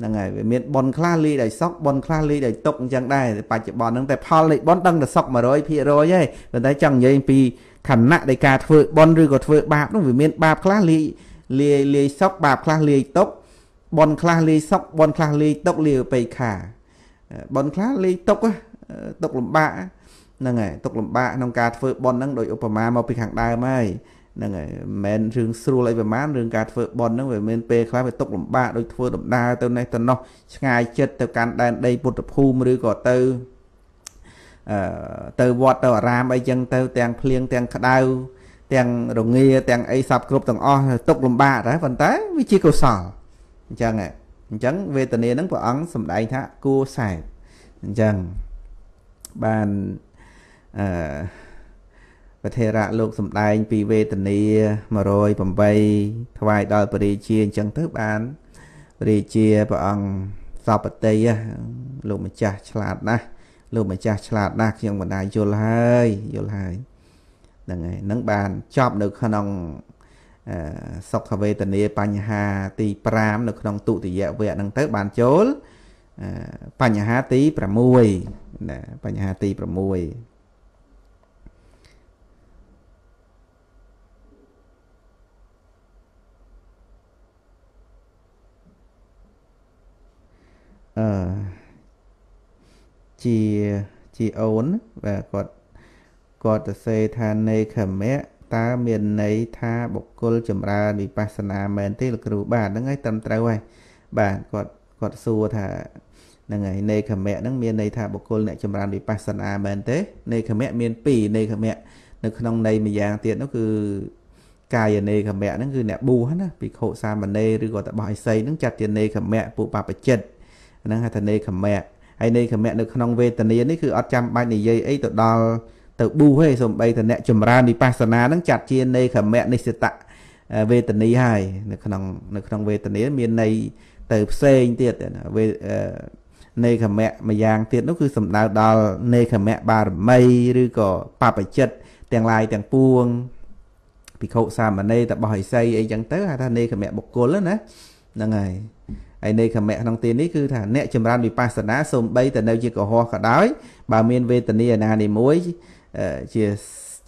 ហ្នឹងហើយវាមានប៉ុនខ្លះលីដោយសក់ប៉ុនខ្លះលីដោយຕົកអញ្ចឹងដែរបច្ចុប្បន្នហ្នឹងតែផលនៃប៉ុនដឹងតែសក់100%ទេប៉ុន្តែចង់និយាយពីខណៈនៃការធ្វើប៉ុនឬក៏ធ្វើបាបនោះវាមាន បាបខ្លះលីលាយលាយសក់បាបខ្លះលាយຕົកប៉ុនខ្លះលាយសក់ប៉ុនខ្លះលាយຕົកលាយបេខាប៉ុនខ្លះលាយຕົកຕົកលំបាកហ្នឹងហើយຕົកលំបាកក្នុងការធ្វើប៉ុនហ្នឹងដោយឧបមាមកពីខាងដើមហើយហ្នឹងហើយមិនមែនរឿងស្រួលអីប្រហែលរឿងការធ្វើប៉ុនហ្នឹងវាមានពេលខ្លះវាຕົកលំបាកដូចធ្វើដំណើរទៅនេះទៅនោះឆ្ងាយចិត្តទៅកាន់ដែនដីពុទ្ធភូមិឬក៏ទៅអឺទៅវត្តទៅអារាមអីចឹងទៅទាំងភ្លៀងទាំងក្តៅទាំងរងាទាំងអីសពគ្រប់ទាំងអស់ຕົកលំបាកដែរប៉ុន្តែវាជាកុសលអញ្ចឹងអញ្ចឹងវេទនាហ្នឹងព្រះអង្គសម្ដែងថាគួរសែបអញ្ចឹងបានអឺវធរៈលោកសំដែង ពីវេទនី108ថ្វាយដល់ព្រះរាជាអញ្ចឹងទៅបានរាជាព្រះអង្គសពតិលោកម្ចាស់ឆ្លាតណាស់លោកម្ចាស់ឆ្លាតណាស់ខ្ញុំបណ្ដាយល់ហើយយល់ហើយហ្នឹងហើយនឹងបានចប់នៅក្នុងសុខវេទនាបញ្ហាទី5នៅក្នុងទុតិយវៈហ្នឹងទៅបានចូលបញ្ហាទី6ណាបញ្ហាទី6អឺជាជាអូនបាទគាត់គាត់ទៅសេថានេខមៈតើមានន័យថាបុគ្គលចម្រើនវិបស្សនាមែនទេលោកគ្រូបាទហ្នឹងហើយត្រឹមត្រូវហើយបាទគាត់គាត់សួរថាហ្នឹងហើយនេខមៈហ្នឹងមានន័យថាបុគ្គលអ្នកចម្រើនវិបស្សនាមែនទេនេខមៈមាន2នេខមៈនៅក្នុងន័យម្យ៉ាងទៀតនោះគឺកាយនេខមៈហ្នឹងគឺអ្នកបួសណាភិក្ខុសាមណេរឬក៏តបោះឥសីហ្នឹងចាត់ជានេខមៈពួកបព្វជិត្តហ្នឹងហៅថានេកមៈហើយនេកមៈនៅក្នុងវេទនានេះគឺអត់ចាំបាច់និយាយអីទៅដល់ទៅប៊ូទេសំបីតអ្នកចម្រើនវិបស្សនាហ្នឹងចាត់ជានេកមៈនិសិតៈវេទនីហើយនៅក្នុងនៅក្នុងវេទនាមានន័យទៅផ្សេងទៀតវេនេកមៈមួយយ៉ាងទៀតនោះគឺសំដៅដល់នេកមៈបារមីឬក៏បពជិតទាំងឡាយទាំងពួងភិក្ខុសាមណេរតបស់ឥសីអីចឹងទៅហៅថានេកមៈបុគ្គលណាហ្នឹងហើយហើយនៃខមៈក្នុងទីនេះគឺថាអ្នកចម្រើនវិបស្សនាសូម្បីតែនៅជាកុហកក៏ដោយ បើ មានវេទនាណានេះមួយជា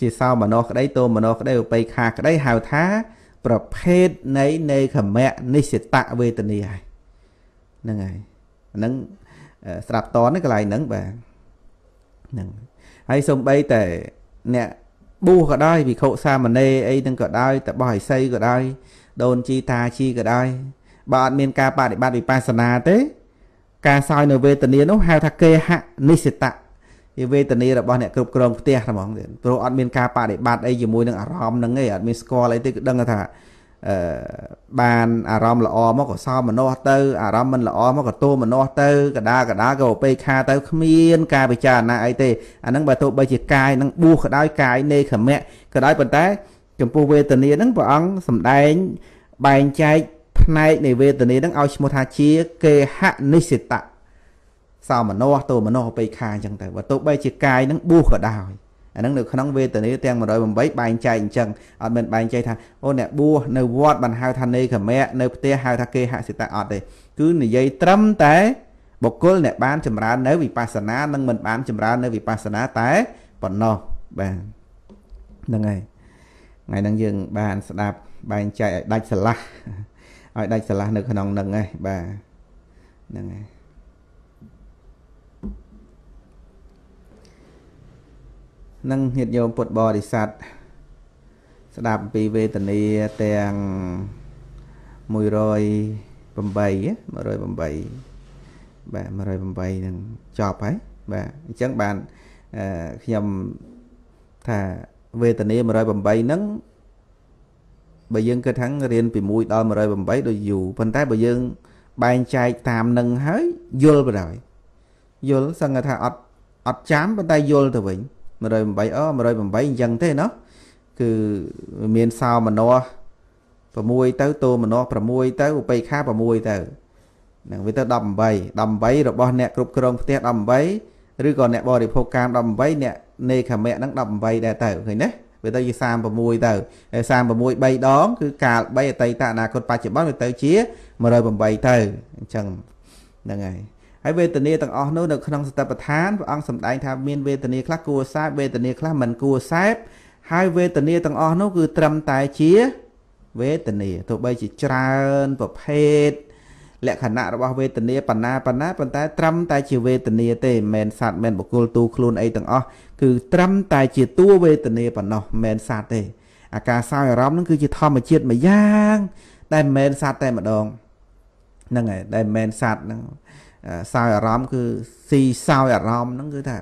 ជាសោមនោក្តីទោមនោក្តីឧបេខាក្តីហៅថា ប្រភេទនៃនៃខមៈនិសិតវេទនាហ្នឹងហើយហ្នឹងស្រាប់តនកន្លែងហ្នឹងបាទហ្នឹងហើយសំបីតែអ្នកប៊ូក៏ដោយវិខុសាមណេរអីហ្នឹងក៏ដោយតបោះឥសីក៏ដោយ ដូនជីតាជីក៏ដោយបើអត់មានការបដិបត្តិវិបស្សនាទេ ការសោយនៅវេទនានោះហៅថាគេហនិសិតៈជាវេទនារបស់អ្នកគ្រប់គ្រងផ្ទះហ្មងព្រោះអត់មានការបដិបត្តិអីជាមួយនឹងអារម្មណ៍ហ្នឹងឯងអត់មានស្គាល់អីទេគឺដឹងថាអឺបានអារម្មណ៍ល្អមកក៏សោមនស្សទៅអារម្មណ៍មិនល្អមកក៏ទោមនស្សទៅកដាកដាក៏ពេកខាទៅគ្មានការពិចារណាអីទេអាហ្នឹងបើទោះបីជាកាយហ្នឹងបួសក៏ដោយកាយនេខមៈក៏ដោយប៉ុន្តែ ចំពោះវេទនាហ្នឹងព្រះអង្គសំដែងបែងចែកផ្នែកនៃវេទនានឹងឲ្យឈ្មោះថាជាគេហនិសិតៈសោមនស្សទោមនស្សឧបេខាអញ្ចឹងទៅបើទោះបីជាកាយនឹងបួសក៏ដោយអានឹងនៅក្នុងវេទនាទាំង108បែងចែកអញ្ចឹងអត់មានបែងចែកថាអូអ្នកបួសនៅវត្តបានហៅថានេកមៈនៅផ្ទះហៅថាគេហសិតាអត់ទេគឺនិយាយត្រឹមតែបុគ្គលអ្នកបានចម្រើននៅវិបស្សនានិងមិនបានចម្រើននៅវិបស្សនាតែប៉ុណ្ណោះបាទហ្នឹងហើយថ្ងៃហ្នឹងយើងបានស្ដាប់បែងចែកឲ្យដាច់ស្រឡះឲ្យដាច់ស្រឡះនៅក្នុងនឹងឯងបាទហ្នឹងឯងនឹងញាតិញោមពុទ្ធបរិស័ទស្ដាប់អំពីវេទនាទាំង108 108បាទ108នឹងចប់ហើយបាទអញ្ចឹងបានខ្ញុំថាវេទនា108ហ្នឹងបើយើងគិតថារៀនពី1ដល់108ដូចយូរប៉ុន្តែបើយើងបែងចែកតាមនឹងហើយយល់បណ្ដោយយល់សឹងថាអត់អត់ចាំប៉ុន្តែយល់ទៅវិញ108អូ108អញ្ចឹងទេណោះគឺមានសោមនស្ស6ទៅតោមនស្ស6ទៅឧបេខា6ទៅនឹងវាទៅ18 18របស់អ្នកគ្រប់គ្រងផ្ទះ18ឬក៏អ្នកបរិភោគកាម18អ្នកនេខមៈហ្នឹង18ដែរទៅឃើញទេវាទៅជា36ទៅ36 3ដងគឺកាល3អតីតអនាគតបច្ចុប្បន្នវាទៅជា108ទៅអញ្ចឹងហ្នឹងហើយហើយវេទនាទាំងអស់នោះនៅក្នុងសតិប្បដ្ឋានព្រះអង្គសម្ដែងថាមានវេទនាខ្លះគួរសែបវេទនាខ្លះមិនគួរសែបហើយវេទនាទាំងអស់នោះគឺត្រឹមតែជា វេទនាទោះបីជាច្រើនប្រភេទលក្ខណៈរបស់វេទនាបណ្ណាបណ្ណាប៉ុន្តែ ត្រឹមតែ ជាវេទនា ទេមិនមែនសត្វមិនបុគ្គលទូខ្លួនអីទាំងអស់គឺត្រឹមតែជាតួវេទនាប៉ុណ្ណោះមិនមែនសត្វទេ អាការសោយអារម្មណ៍នឹងគឺជាធម្មជាតិមួយយ៉ាង ដែលមិនមែនសត្វតែម្ដងហ្នឹងហើយដែលមិនមែនសត្វហ្នឹងសោយអារម្មណ៍គឺស៊ីសោយអារម្មណ៍ហ្នឹងគឺថា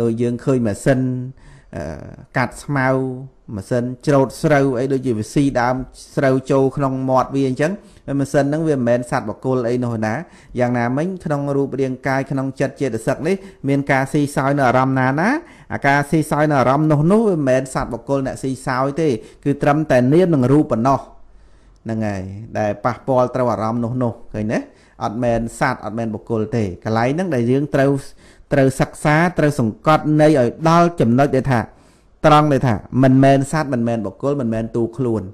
ដូចយើងឃើញម៉ាស៊ីនកាត់ស្មៅម៉ាស៊ីនច្រូតស្រូវអីដូចជាវាស៊ីដើមស្រូវចូលក្នុងមាត់វាអញ្ចឹងម៉ាស៊ីនហ្នឹងវាមិនមែនសត្វបកគលអីនោះណាយ៉ាងណាមិញក្នុងរូបរាងកាយក្នុងចិត្តចេតសិកនេះមានការស៊ីសោយនៅអារម្មណ៍ណាណាអាការស៊ីសោយនៅអារម្មណ៍នោះនោះវាមិនមែនសត្វបកគលអ្នកស៊ីសោយទេគឺត្រឹមតែនាមនិងរូបប៉ុណ្ណោះហ្នឹងហើយដែលប៉ះពាល់ត្រូវអារម្មណ៍នោះនោះឃើញទេអត់មែនសត្វអត់មែនបកគលទេកន្លែងហ្នឹងដែលយើងត្រូវត្រូវសិក្សាត្រូវសង្កត់នៃឲ្យដល់ចំណុចដែលថាត្រង់ដែលថាមិនមែនសត្វមិនមែនបកគលមិនមែនទូខ្លួន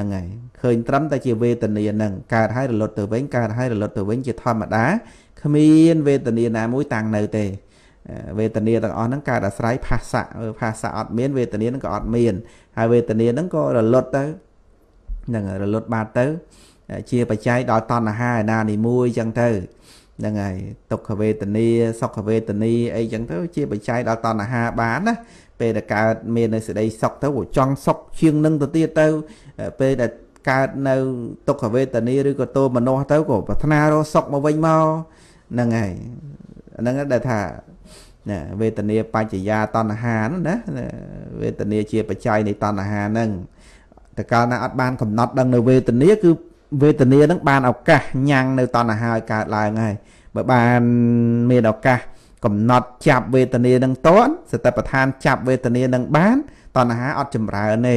ហ្នឹងហើយឃើញត្រឹមតែជាវេទនាហ្នឹងកើតហើយរលត់ទៅវិញកើតហើយរលត់ទៅវិញជាធម្មតាគ្មាន វេទនា ណា មួយតាំងនៅទេវេទនាទាំងអស់ហ្នឹងកើតអាស្រ័យភាសៈភាសៈអត់មានវេទនាហ្នឹងក៏អត់មាន ហើយវេទនាហ្នឹងក៏រលត់ទៅហ្នឹងរលត់បាត់ទៅ ជាបច្ច័យដល់តណ្ហាឯណានីមួយចឹងទៅហ្នឹងហើយទុក្ខវេទនាសុខវេទនាអីចឹងទៅ ជាបច្ច័យដល់តណ្ហាបានណាពេលដែលកើតមាននៅសេចក្តីសុខទៅចង់សុខជាងនឹងទៅទៀតទៅពេលដែលកើតនៅទុក្ខវេទនាឬក៏ទោមនោះទៅក៏ប្រាថ្នារកសុខមកវិញមកហ្នឹងហើយហ្នឹងដែលថាណាវេទនាបច្ចយាតណ្ហាណាវេទនាជាបច្ច័យនៃតណ្ហាហ្នឹងតើកាលណាអត់បានកំណត់ដឹងនៅវេទនាគឺវេទនានឹងបានឱកាសញ៉ាំងនៅតណ្ហាឲ្យកើតឡើងហើយបើបានមានឱកាសកំណត់ចាប់វេទនានឹងតន់សតិប្បដ្ឋានចាប់វេទនានឹងបានតណ្ហាអត់ចម្រើនទេ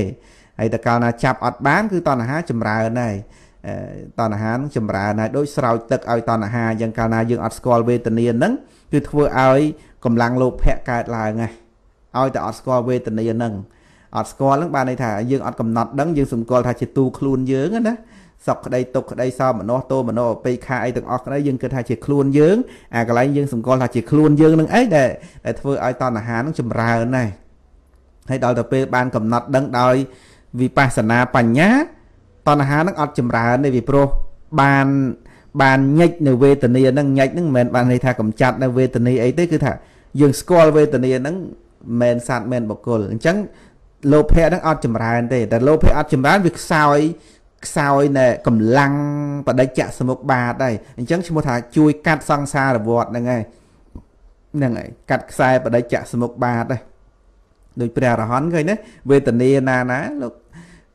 ហើយតកាលណា ចាប់អត់បានគឺតណ្ហាចម្រើនហើយតណ្ហានឹងចម្រើនហើយដូចស្រោចទឹកឲ្យតណ្ហាអញ្ចឹងកាលណាយើងអត់ស្គាល់វេទនានឹងគឺធ្វើឲ្យកម្លាំងលោភៈកើតឡើងហ្នឹងឲ្យតែអត់ស្គាល់វេទនានឹងអត់ស្គាល់នឹងបានន័យថាយើងអត់កំណត់ដឹងយើងសម្គាល់ថាជាទូខ្លួនយើងណាសក់ក្តីទុកក្តីសោមនស្សទោមនស្សពេកខាអីទាំងអស់ក្តីយើងគិតថាជាខ្លួនយើងអាកន្លែងយើងសង្កល់ថាជាខ្លួនយើងនឹងអីដែលដែលធ្វើឲ្យតណ្ហានឹងចម្រើនណាស់ហើយដល់ទៅពេលបានកំណត់ដឹងដោយ វិបស្សនាបញ្ញាតណ្ហានឹងអត់ចម្រើនទេពីព្រោះបាន បានញិចនៅវេទនានឹងញិចនឹងមិនមែនបានន័យថាកំចាត់នៅវេទនាអីទេគឺថា យើងស្គាល់វេទនានឹងមិនសัตว์មិនបុគ្គលអញ្ចឹងលោភៈនឹងអត់ចម្រើន ទេ តែលោភៈអត់ចម្រើនវាខ្សោយខ្សោយនៃកម្លាំងបដិច្ចសមុខបាទហើយអញ្ចឹងឈ្មោះថា ជួយកាត់សង្សារវដ្តហ្នឹងហើយហ្នឹងហើយកាត់ខ្សែបដិច្ចសមុខបាទហ្នឹងដោយព្រះអរហន្តឃើញណាវេទនាណាណាលោក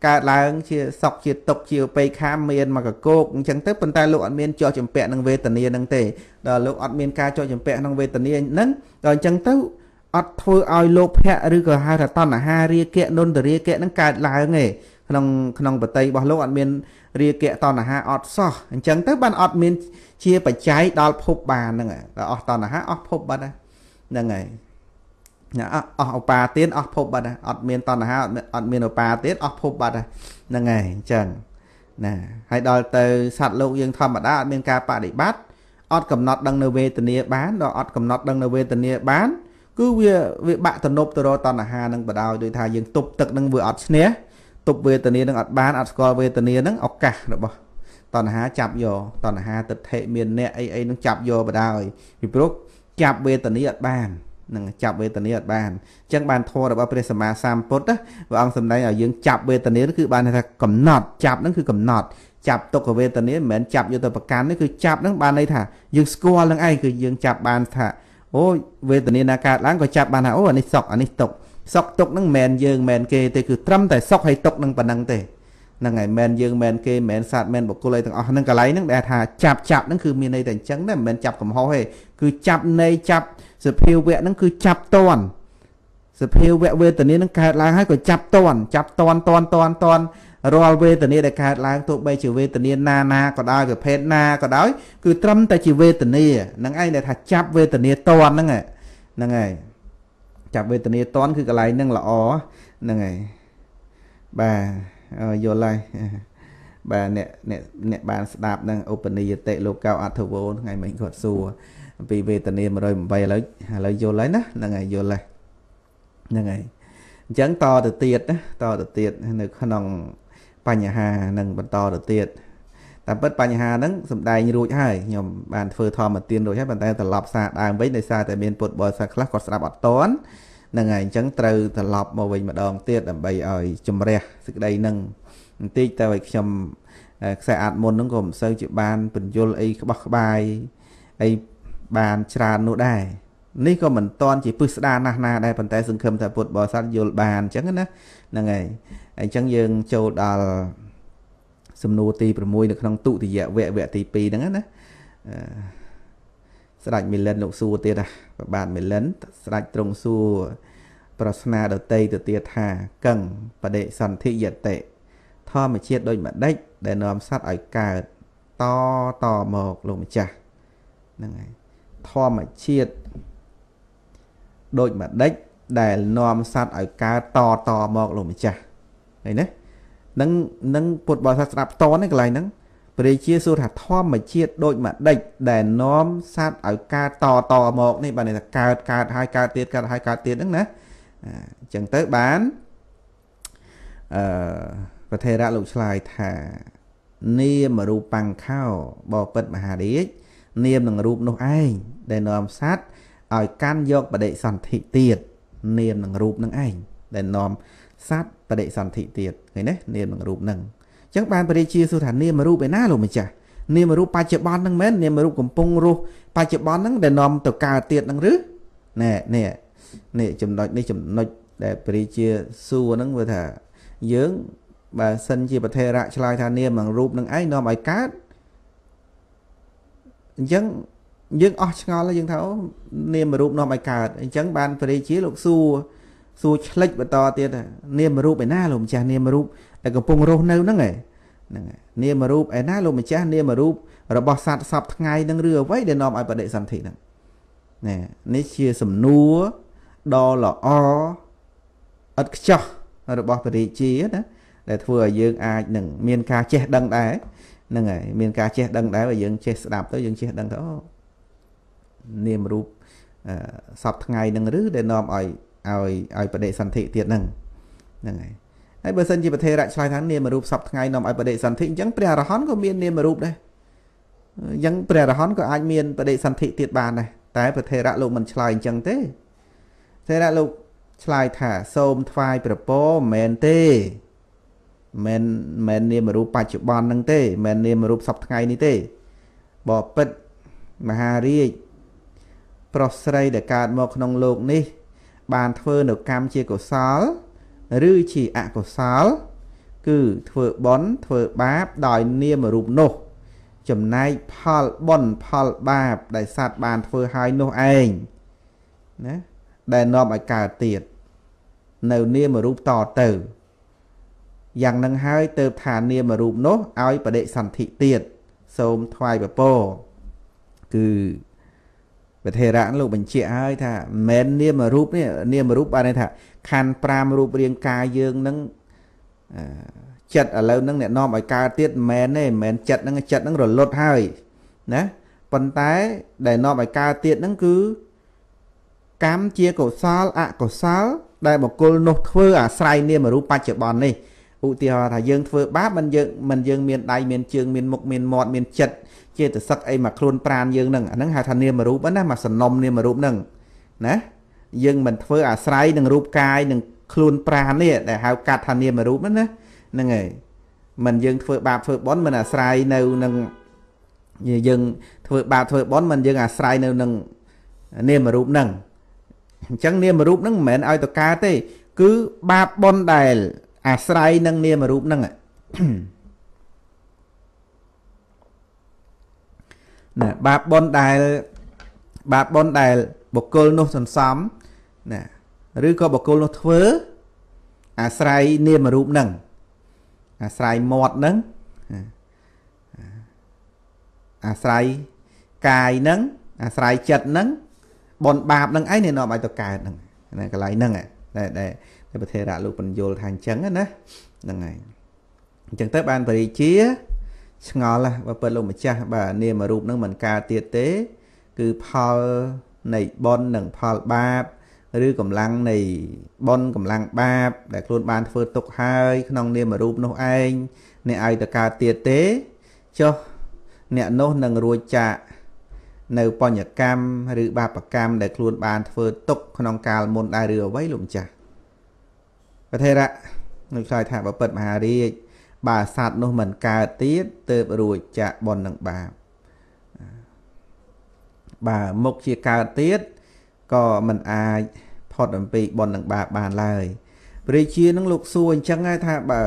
កើតឡើង ជាសក់ជាទុកជាបេខាមានមកកកោកអញ្ចឹងទៅប៉ុន្តែលោកអត់មានចោះចម្ពាក់នឹងវេទនានឹងទេដល់លោកអត់មានការចោះចម្ពាក់ក្នុងវេទនានឹងដល់អញ្ចឹងទៅអត់ធ្វើឲ្យលោភៈឬក៏ហៅថាតណ្ហារាគៈនុនតរាគៈនឹងកើតឡើងទេក្នុងក្នុងបតីរបស់លោកអត់មានរាគៈតណ្ហាអត់សោះអញ្ចឹងទៅបានអត់មាន ជាបច្ច័យដល់ភពបានហ្នឹងដល់អស់តណ្ហាអស់ភពបាត់ហ្នឹងហើយណាអស់ឧបាទានអស់ភពបាត់អត់មានតណ្ហាអត់មានឧបាទានអស់ភពបាត់ហ្នឹងហើយអញ្ចឹងណាហើយដល់ទៅសត្វលោកយើងធម្មតាអត់មានការបដិបត្តិអត់កំណត់ដឹងនៅវេទនាបានដល់អត់កំណត់ដឹងនៅវេទនាបានគឺវាវាបាក់ទំនប់ទៅរកតណ្ហានឹងបដោយដោយថាយើងទប់ទឹកនឹងវាអត់ឈ្នះទប់វេទនានឹងអត់បានអត់ស្គាល់វេទនានឹងឱកាសរបស់តណ្ហាចាប់យកតណ្ហាទិដ្ឋិមានអ្នកអីអីនឹងចាប់យកបដ ாய் ពីព្រោះចាប់វេទនាអត់បាននឹងចាប់វេទនាអត់បានអញ្ចឹងបានធម៌របស់ព្រះសម្មាសម្ពុទ្ធព្រះអង្គសម្ដែងឲ្យយើងចាប់វេទនាគឺបានថាកំណត់ចាប់នឹងគឺកំណត់ចាប់ទុក្ខវេទនាមិនមែនចាប់យកទៅប្រកាន់ទេគឺចាប់នឹងបានន័យថាយើងស្គាល់នឹងឯងគឺយើងចាប់បានថាអូវេទនាណាកើតឡើងក៏ចាប់បានថាអូអានេះសក់អានេះទុក្ខសុខទុក្ខហ្នឹងមិនមែនយើងមិនមែនគេទេគឺត្រឹមតែសុខហើយទុក្ខនឹងប៉ុណ្ណឹងទេហ្នឹងហើយមិនមែនយើងមិនមែនគេមិនមែនសត្វមិនមែនបុគ្គលអីទាំងអស់ហ្នឹងកន្លែងហ្នឹងដែលថាចាប់ចាប់ហ្នឹងគឺមានន័យតែអញ្ចឹងដែរមិនមែនចាប់កំហុសទេគឺចាប់ន័យចាប់សភាវៈហ្នឹងគឺចាប់តន់សភាវៈវេទនានឹងកើតឡើងហើយក៏ចាប់តន់ចាប់តន់តន់តន់តន់រាល់វេទនាដែលកើតឡើងទោះបីជាវេទនាណាណាក៏ដោយប្រភេទណាក៏ដោយគឺត្រឹមតែជាវេទនាហ្នឹងឯងដែលថាចាប់វេទនាតន់ហ្នឹងហ្នឹងហើយចាប់វេទនាតន់គឺកន្លែងហ្នឹងល្អហ្នឹងហើយបាទយល់ហើយបាទអ្នកអ្នកអ្នកបានស្ដាប់នឹងឧបនិយតិលោកៅអធវោថ្ងៃមិញគាត់សួរអំពីវេទនា108ឥឡូវឥឡូវយល់ហើយណាហ្នឹងហើយយល់ហើយហ្នឹងហើយអញ្ចឹងតទៅទៀតណាតទៅទៀតនៅ ក្នុងបញ្ហានឹងបន្តទៅទៀតតាមពិតបញ្ហាហ្នឹងសំដែងរួចហើយខ្ញុំបានធ្វើធម្មទានរួចហើយប៉ុន្តែត្រឡប់សារដើមវិញដោយសារតែមានពុទ្ធបរិស័ទខ្លះគាត់ស្ដាប់អត់តន់ហ្នឹងហើយអញ្ចឹងត្រូវត្រឡប់មកវិញម្ដងទៀតដើម្បីឲ្យជំរះសេចក្តីហ្នឹងបន្តិចទៅឲ្យខ្ញុំខ្សែអាត់មុនហ្នឹងក៏មិនសូវជាបានបញ្យលអីក្បោះក្បាយអីបានច្រើននោះដែរនេះក៏មិនតន់ជាពឹសស្ដារណាស់ណាដែរប៉ុន្តែសង្ឃឹមថាពុទ្ធបរិស័ទយល់បានអញ្ចឹងណាហ្នឹងហើយអញ្ចឹងយើងចូលដល់សំណួរទី6នៅក្នុងទុតិយវគ្គវគ្គទី2ហ្នឹងណាស្ដេចមីលិនលោកសួរទៀតណាប្របាទមីលិនស្ដេចទ្រង់សួរប្រស្នាដតីទៅទៀតថាកឹងបដិសន្ធិយតិធម្មជាតិដូចម្ដេចដែលនាំសត្វឲ្យកើតតតមកលោកម្ចាស់ហ្នឹងហើយធម្មជាតិដូចម្ដេចដែលនាំសត្វឲ្យកើតតតមកលោកម្ចាស់ឃើញទេនឹងនឹងពុទ្ធបរិស័ទស្ដាប់តនកន្លែងហ្នឹងព្រះជាសួរថាធម្មជាតិដូចមួយដេចដែលនាំសត្វឲ្យកើតតតមកនេះបានថាកើតកើតហើយកើតទៀតកើតហើយកើតទៀតហ្នឹងណាអញ្ចឹងទៅបានអឺប្រធេរៈលោកឆ្លើយថានាមរូបបង្ខោបបិទ្ធមហារាជនាមនឹងរូបនោះឯងដែលនាំសត្វឲ្យកាន់យកបដិសន្ធិទៀតនាមនឹងរូបនឹងឯងដែលនាំសត្វបដិសន្ធិទៀតឃើញទេនាមរូបហ្នឹងអញ្ចឹងបានព្រះរាជាសួរថានាមរូបឯណាលោកម្ចាស់នាមរូបបច្ចុប្បន្នហ្នឹងមែននាមរូបកំពុងរស់បច្ចុប្បន្នហ្នឹងដែលនាំទៅកើតទៀតហ្នឹងឬណែនេះនេះចំណុចនេះចំណុចដែលព្រះរាជាសួរហ្នឹងវាថាយើងបើសិនជាប្រធេរៈឆ្លើយថានាមនឹងរូបនឹងឯងនាំឲ្យកើតអញ្ចឹងយើងអស់ឆ្ងល់យើងថាអូនាមរូបនាំឲ្យកើតអញ្ចឹងបានព្រះរាជាលោកសួរសួរឆ្លិចបន្តទៀតនាមរូបឯណាលោកម្ចាស់នាមរូបដែលកំពុងរស់នៅហ្នឹងហ្នឹងនាមរូបឯណាលោកម្ចាស់នាមរូបរបស់សត្វសពថ្ងៃនឹងឬអ្វីដែលនាំឲ្យបដិសន្ធិហ្នឹងណែនេះជាសំណួរដ៏ល្អឥតខ្ចោះរបស់ពរិជាណាដែលធ្វើឲ្យយើងអាចនឹងមានការចេះ ដឹងដែរហ្នឹងហើយមានការចេះដឹងដែរបើយើងចេះស្ដាប់ទៅយើងចេះដឹងថាអូនាមរូបសពថ្ងៃនឹងឬ ដែលនាំឲ្យឲ្យឲ្យបដិសន្ធិទៀតហ្នឹងហ្នឹងហើយហើយបើសិនជាប្រធេរៈឆ្លើយថានាមរូបសពថ្ងៃនាំឲ្យបដិសន្ធិអញ្ចឹងព្រះអរហន្តក៏មាននាមរូបដែរអញ្ចឹងព្រះអរហន្តក៏អាចមានបដិសន្ធិទៀតបានដែរតែប្រធេរៈលោកមិនឆ្លើយអញ្ចឹងទេប្រធេរៈលោកឆ្លើយថាសូមថ្វាយប្រពរមិនមែនទេមិនមែន នាមរូបបច្ចុប្បន្នហ្នឹងទេមិនមែននាមរូបសពថ្ងៃនេះទេបបិទ្ធមហារាជប្រុសស្រីដែលកើតមកក្នុងលោកនេះបានធ្វើនៅកម្មជាកុសលឬជាអកុសលគឺធ្វើបុណ្យធ្វើបាបដោយនាមរូបនោះ ចំណែកផលបុណ្យផលបាបដែលសត្វបានធ្វើហើយនោះឯងណាដែលនាំឲ្យកើតទៀតនៅនាមរូបតទៅយ៉ាងនឹងហើយទៅថានាមរូបនោះឲ្យបដិសន្ធិទៀតសូមថ្វាយបពរគឺវធេរៈលោកបញ្ជាក់ហើយថាមិនមែននាមរូបនេះនាមរូបបានន័យថាខណ្ឌ5រូបរាងកាយយើងនឹងចិត្តឥឡូវនឹងអ្នកនាំឲ្យកើតទៀតមិនមែនទេមិនមែនចិត្តនឹងចិត្តនឹងរលត់ហើយណាប៉ុន្តែដែលនាំឲ្យកើតទៀតនឹងគឺកម្មជាកុសលអកុសល ដែលបុគ្គលនោះធ្វើអាស្រ័យនាមរូបបច្ចុប្បន្ននេះឧទាហរណ៍ថាយើងធ្វើបាបមិនយើងមិនយើងមានដៃមានជើងមានមុខមានមាត់មានចិត្តចេតសិកអីមកខ្លួនប្រានយើងនឹងអាហ្នឹងហៅថានាមរូបណាមកសំណុំនាមរូបហ្នឹងណា យើងមិនធ្វើអាស្រ័យនឹងរូបកាយនឹងខ្លួនប្រាននេះដែលហៅកាត់ថានាមរូបណាហ្នឹងហើយមិនយើងធ្វើបាបធ្វើបន់មិនអាស្រ័យនៅនឹងយើងធ្វើបាបធ្វើបន់មិនយើង អាស្រ័យនៅនឹងនាមរូបហ្នឹងអញ្ចឹងនាមរូបហ្នឹងមិនមែនឲ្យតកាទេ គឺបាបបន់ដែល អាស្រ័យនឹង នាមរូបហ្នឹងហ៎ណាបាបបុណ្យដែលបាបបុណ្យដែលបុគ្គលនោះសន្សំណាឬក៏បុគ្គលនោះធ្វើអាស្រ័យនាមរូបនឹងអាស្រ័យមាត់នឹងអាស្រ័យកាយនឹងអាស្រ័យចិត្តនឹង បនបាបនឹងឯងនាំឲ្យទៅកើតនឹងណាកន្លែងហ្នឹងតែតែព្រះធេរៈលោកបញ្យលថាអញ្ចឹងណាហ្នឹងហើយអញ្ចឹងទៅបានបរិជាឆ្ងល់បើពិតលោកម្ចាស់បាទនាមរូបនឹងមិនកើតទៀតទេ គឺផលនៃបុណ្យនិងផលបាបឬកម្លាំងនៃបុណ្យកម្លាំងបាបដែលខ្លួនបានធ្វើទុកហើយក្នុងនាមរូបនោះឯងអ្នកឲ្យតកើតទៀតទេចុះអ្នកនោះនឹងរួចចាកនៅបញ្ញកម្មឬបាបកម្មដែលខ្លួនបានធ្វើទុកក្នុងកាលមុនដែរឬអ្វីលោកម្ចាស់ប្រធេរៈនៅឆ្លើយថាបពិតមហារាជបើសត្វនោះមិនកើតទៀតទៅរួចចាក់ប៉ុននឹងបាបបើមុខជាកើតទៀតក៏មិនអាចផុតអំពីប៉ុននឹងបាបបានឡើយព្រះជានឹងលោកសួរអញ្ចឹងហើយថាបើ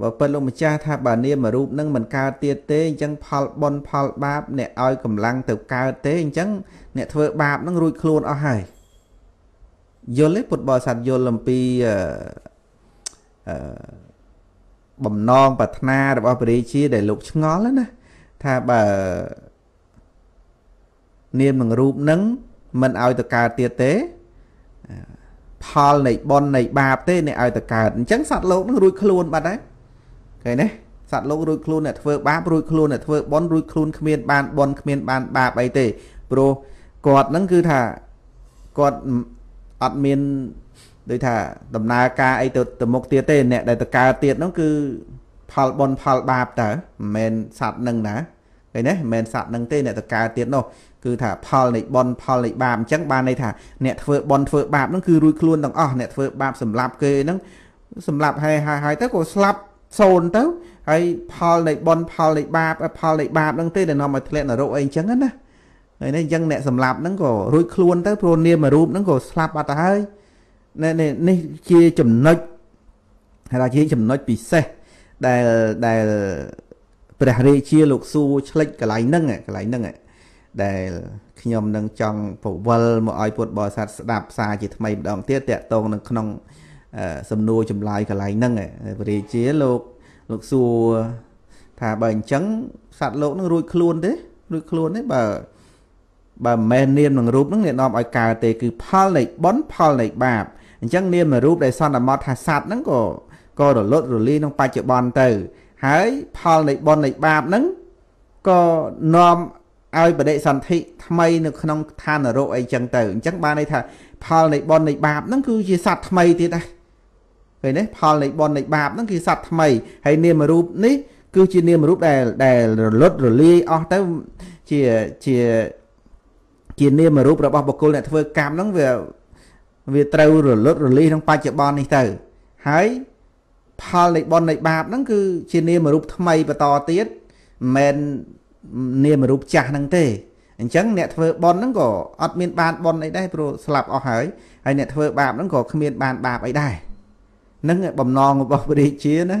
បើពិតលោកម្ចាស់ថាបើនាមរូបនឹងមិនកើតទៀតទេអញ្ចឹងផលបនផលបាបអ្នកឲ្យកម្លាំងទៅកើតទេអញ្ចឹងអ្នកធ្វើបាបនឹងរួចខ្លួនអស់ហើយយល់ទេពុទ្ធបរិស័ទយល់អំពីអឺបំណងប្រាថ្នារបស់ព្រះរាជា ដែលលោកឆ្ងល់ណាថាបើនាមនឹងរូបនឹងមិនឲ្យទៅកើតទៀតទេផលនៃបុណ្យនៃបាបទេអ្នកឲ្យទៅកើតអញ្ចឹងសត្វលោកនឹងរួចខ្លួនបាត់ហើយឃើញទេសត្វលោករួចខ្លួនអ្នកធ្វើបាបរួចខ្លួនអ្នកធ្វើបុណ្យរួចខ្លួនគ្មាន បានបុណ្យគ្មាន បានបាបអីទេព្រោះគាត់នឹងគឺថាគាត់អត់មានដូចថាដំណើរការអីទៅទៅមុខទៀតទេ អ្នកដែលទៅកើតទៀតនោះគឺផលបុណ្យផលបាបតើមិនមែនសត្វនឹងណាឃើញទេមិនមែនសត្វនឹងទេអ្នកទៅកើតទៀតនោះគឺថាផលនៃបនផលនៃបាបអញ្ចឹងបានន័យថាអ្នកធ្វើបនធ្វើបាបហ្នឹងគឺរួចខ្លួនទាំងអស់អ្នកធ្វើបាបសម្លាប់គេហ្នឹងសម្លាប់ហើយហើយហើយទៅក៏ស្លាប់សូន្យទៅហើយផលនៃបនផលនៃបាបផលនៃបាបហ្នឹងទេដែលនាំឲ្យធ្លាក់នរកអីអញ្ចឹងណាហើយនេះអញ្ចឹងអ្នកសម្លាប់ហ្នឹងក៏រួចខ្លួនទៅព្រោះនាមរូបហ្នឹងក៏ស្លាប់បាត់ទៅហើយនេះជាចំណុចហើយថាជាចំណុចពិសេសដែលដែលព្រះរាជាលោកសួរឆ្លិចកន្លែងហ្នឹងកន្លែងហ្នឹងដែលខ្ញុំនឹងចង់ពវល់មកឲ្យពុទ្ធបរិស័ទស្ដាប់សារជាថ្មីម្ដងទៀតតកតងនឹងក្នុង សំណួរចម្លើយកន្លែងហ្នឹងព្រះរាជាលោកលោកសួរថាបើអញ្ចឹងសត្វលោកនឹងរួចខ្លួនទេរួចខ្លួនទេបើបើមិនមែននាមនឹងរូបនឹងអ្នកនាំឲ្យកើតទេ គឺ ផលនៃបុណ្យផលនៃបាបអញ្ចឹងនាមរូបដែលសន្មតថាសត្វហ្នឹងក៏ក៏រលត់រលីក្នុងបច្ចុប្បន្នទៅហើយផលនៃបុណ្យនៃបាបហ្នឹងក៏នាំឲ្យបដិសន្ធិថ្មីនៅក្នុងឋាននរកអីចឹងទៅអញ្ចឹងបានន័យថាផលនៃបុណ្យនៃបាបហ្នឹងគឺជាសត្វថ្មីទៀតដែរឃើញទេផលនៃបុណ្យនៃបាបហ្នឹងគឺសត្វថ្មីហើយនាមរូបនេះគឺជានាមរូបដែលដែលរលត់រលាយអស់ទៅជាជាជានាមរូបរបស់បុគ្គលអ្នកធ្វើកម្មហ្នឹងវាវាត្រូវរលត់រលីក្នុងបច្ចុប្បន្ននេះទៅហើយផលនៃបុណ្យនៃបាបហ្នឹងគឺជានាមរូបថ្មីបន្តទៀតមិនមែននាមរូបចាស់ហ្នឹងទេអញ្ចឹងអ្នកធ្វើបន់ហ្នឹងក៏អត់មានបានបន់អីដែរព្រោះស្លាប់អស់ហើយហើយអ្នកធ្វើបាបហ្នឹងក៏គ្មានបានបាបអីដែរហ្នឹងបំណងរបស់ព្រះរាជាណា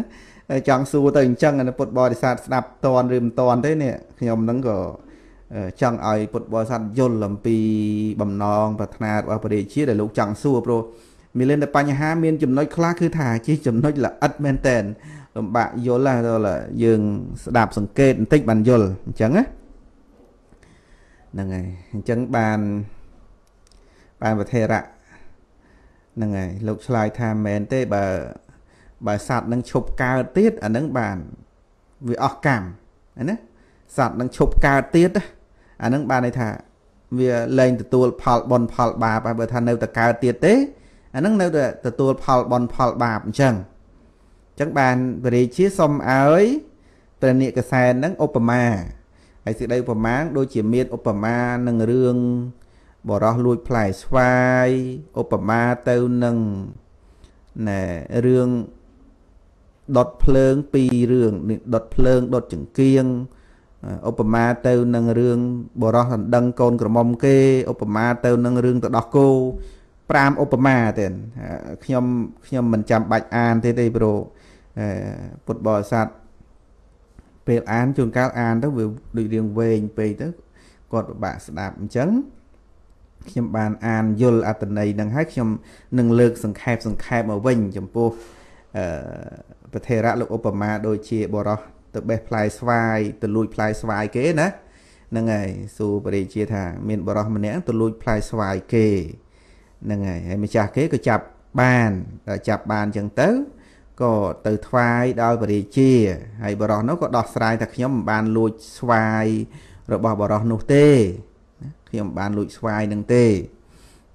ចង់សួរទៅអញ្ចឹងពុទ្ធបរិស័ទស្ដាប់តនឬមិនតនទេនេះខ្ញុំហ្នឹងក៏ចង់ឲ្យពុទ្ធបរិស័ទយល់អំពីបំណងប្រាថ្នារបស់ព្រះរាជាដែលលោកចង់សួរព្រោះមានលែនតែបញ្ហាមាន ចំណុចខ្លះគឺថាជាចំណុចល្អិតមែនតែនលំបាកយល់ដល់យើងស្ដាប់ សង្កេតបន្តិចបានយល់អញ្ចឹងណាហ្នឹងហើយអញ្ចឹងបានបានវធរៈហ្នឹងហើយលោកឆ្លើយថាមែនទេបើបើសត្វនឹងឈប់កើតទៀតអានឹងបានវាអស់កម្មណាសត្វនឹងឈប់កើតទៀតណាអានឹងបានន័យថា វាលែងទទួលផលបនផលបាបហើយបើថានៅតែកើតទៀតទេអានឹងនៅតែទទួលផលបនផលបាបអញ្ចឹងអញ្ចឹងបានពរាជាសុំឲ្យព្រះនិកសែននឹងឧបមាហើយសេចក្តីឧបមាដូចជាមានឧបមានឹងរឿងបរោះលួចផ្លែស្វាយឧបមាទៅនឹងណែរឿងដុតភ្លើងពីររឿងដុតភ្លើងដុតចង្គៀងឧបមាទៅនឹងរឿងបរោះដណ្ដឹងកូនក្រមុំគេឧបមាទៅនឹងរឿងទៅដោះគោ5ឧបមាទៀតខ្ញុំខ្ញុំមិនចាំបាច់អានទេទេព្រោះពុទ្ធបរិស័ទពេលអានជួនកាលអានទៅវាដូចរឿងវែងពេកទៅគាត់ពិបាកស្ដាប់អញ្ចឹងខ្ញុំបានអានយល់អត្តន័យនឹងហើយខ្ញុំនឹងលើក សង្ខេបសង្ខេបមកវិញ ចំពោះអឺពធរៈលោកឧបមា ដូចជាបរោះទៅបេះផ្លែស្វាយទៅលួចផ្លែស្វាយគេណាហ្នឹងហើយសួរព្រះរាជាថាមានបរោះម្នាក់ទៅលួចផ្លែស្វាយគេហ្នឹងហើយហើយម្ចាស់គេក៏ចាប់បានដល់ចាប់បានអញ្ចឹងទៅក៏ទៅថ្វាយដល់ព្រះរាជាហើយបរោះនោះក៏ដោះស្រាយថាខ្ញុំមិនបានលួចស្វាយរបស់បរោះនោះទេខ្ញុំមិនបានលួចស្វាយនឹងទេ